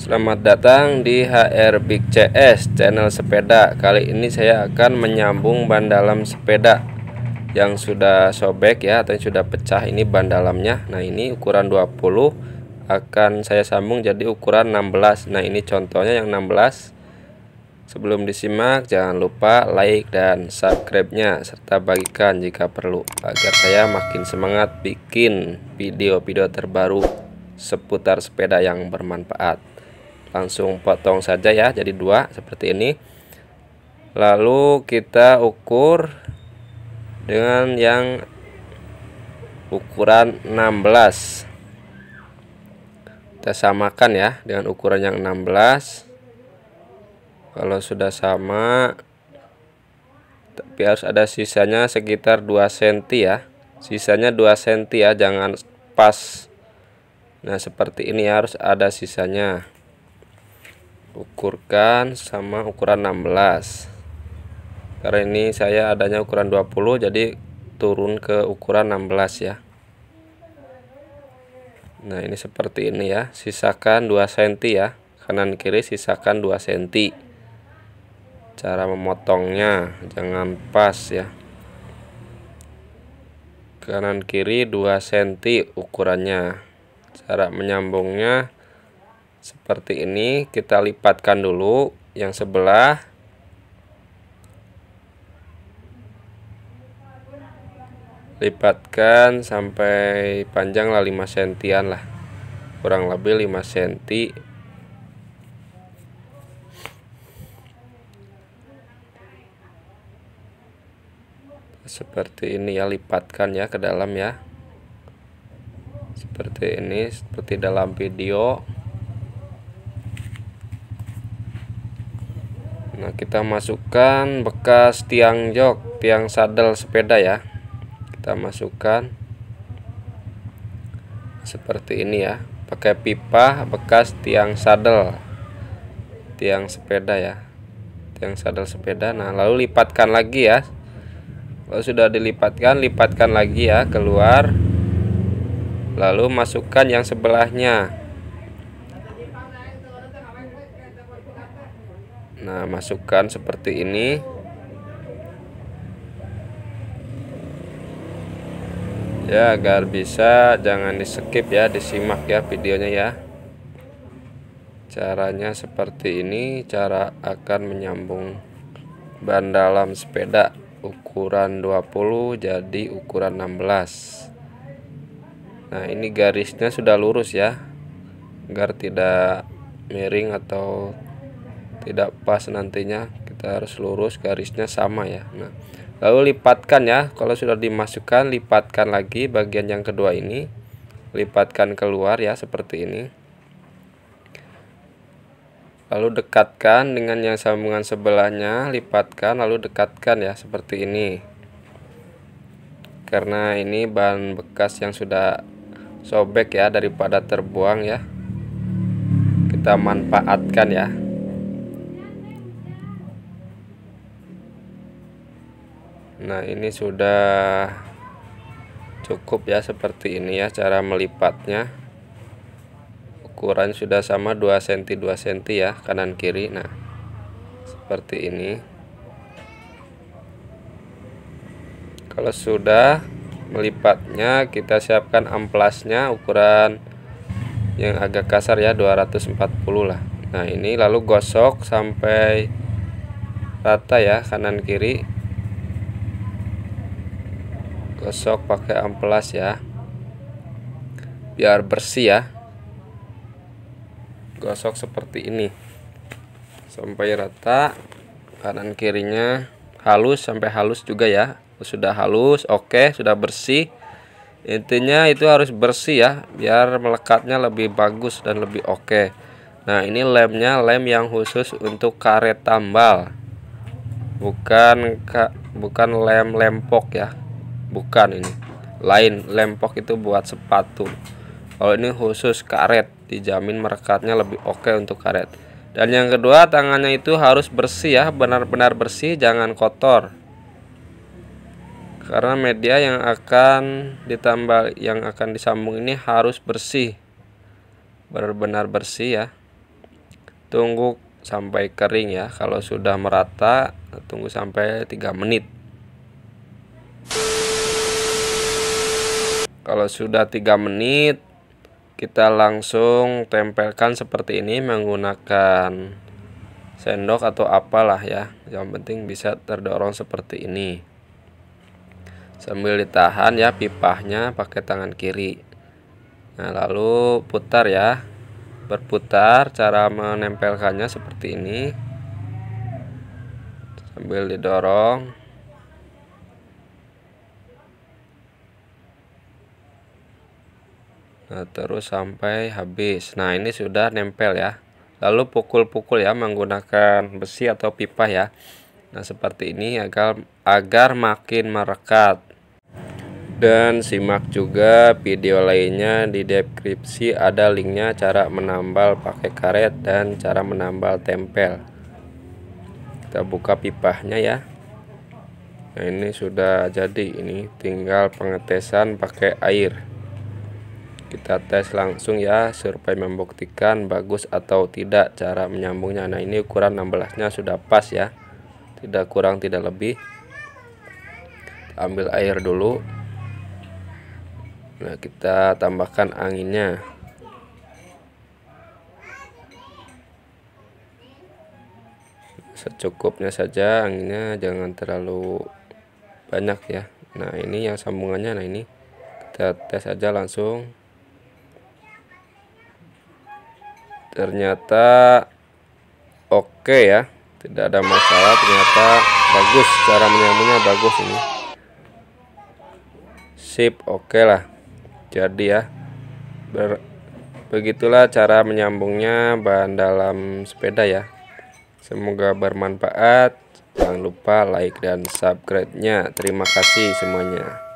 Selamat datang di HR Big CS channel sepeda. Kali ini saya akan menyambung ban dalam sepeda yang sudah sobek ya atau yang sudah pecah ini ban dalamnya. Nah, ini ukuran 20 akan saya sambung jadi ukuran 16. Nah, ini contohnya yang 16. Sebelum disimak, jangan lupa like dan subscribe-nya serta bagikan jika perlu agar saya makin semangat bikin video-video terbaru seputar sepeda yang bermanfaat langsung potong saja ya jadi dua seperti ini lalu kita ukur dengan yang ukuran 16 kita samakan ya dengan ukuran yang 16 kalau sudah sama tapi harus ada sisanya sekitar 2 cm ya sisanya 2 cm ya jangan pas nah seperti ini harus ada sisanya ukurkan sama ukuran 16 karena ini saya adanya ukuran 20 jadi turun ke ukuran 16 ya nah ini seperti ini ya sisakan 2 cm ya kanan kiri sisakan 2 cm cara memotongnya jangan pas ya kanan kiri 2 cm ukurannya cara menyambungnya seperti ini kita lipatkan dulu yang sebelah lipatkan sampai panjang lah 5 sentian lah kurang lebih 5 senti seperti ini ya lipatkan ya ke dalam ya seperti ini seperti dalam video Nah kita masukkan bekas tiang jok tiang sadel sepeda ya kita masukkan seperti ini ya pakai pipa bekas tiang sadel tiang sepeda ya tiang sadel sepeda nah lalu lipatkan lagi ya kalau sudah dilipatkan lipatkan lagi ya keluar lalu masukkan yang sebelahnya nah masukkan seperti ini ya agar bisa jangan di skip ya disimak ya videonya ya caranya seperti ini cara akan menyambung ban dalam sepeda ukuran 20 jadi ukuran 16 nah ini garisnya sudah lurus ya agar tidak miring atau tidak pas nantinya kita harus lurus garisnya sama ya nah lalu lipatkan ya kalau sudah dimasukkan lipatkan lagi bagian yang kedua ini lipatkan keluar ya seperti ini lalu dekatkan dengan yang sambungan sebelahnya lipatkan lalu dekatkan ya seperti ini karena ini bahan bekas yang sudah sobek ya daripada terbuang ya kita manfaatkan ya nah ini sudah cukup ya seperti ini ya cara melipatnya ukuran sudah sama 2 cm 2 cm ya kanan kiri nah seperti ini kalau sudah melipatnya kita siapkan amplasnya ukuran yang agak kasar ya 240 lah nah ini lalu gosok sampai rata ya kanan kiri gosok pakai amplas ya biar bersih ya gosok seperti ini sampai rata kanan kirinya halus sampai halus juga ya sudah halus oke sudah bersih intinya itu harus bersih ya biar melekatnya lebih bagus dan lebih oke nah ini lemnya lem yang khusus untuk karet tambal bukan bukan lem lempok ya bukan ini lain lempok itu buat sepatu kalau ini khusus karet dijamin merekatnya lebih oke untuk karet dan yang kedua tangannya itu harus bersih ya benar-benar bersih jangan kotor karena media yang akan ditambah yang akan disambung ini harus bersih benar-benar bersih ya tunggu sampai kering ya kalau sudah merata tunggu sampai 3 menit Kalau sudah 3 menit kita langsung tempelkan seperti ini menggunakan sendok atau apalah ya. Yang penting bisa terdorong seperti ini. Sambil ditahan ya pipahnya pakai tangan kiri. Nah, lalu putar ya. Berputar cara menempelkannya seperti ini. Sambil didorong. nah, terus sampai habis nah ini sudah nempel ya lalu pukul-pukul ya menggunakan besi atau pipa ya nah seperti ini agar agar makin merekat dan simak juga video lainnya di deskripsi ada linknya cara menambal pakai karet dan cara menambal tempel kita buka pipahnya ya nah ini sudah jadi ini tinggal pengetesan pakai air kita tes langsung ya survei membuktikan bagus atau tidak cara menyambungnya nah ini ukuran 16 nya sudah pas ya tidak kurang tidak lebih ambil air dulu nah kita tambahkan anginnya secukupnya saja anginnya jangan terlalu banyak ya nah ini yang sambungannya nah ini kita tes aja langsung ternyata oke okay ya tidak ada masalah ternyata bagus cara menyambungnya bagus ini sip oke okay lah jadi ya ber begitulah cara menyambungnya bahan dalam sepeda ya semoga bermanfaat jangan lupa like dan subscribe nya terima kasih semuanya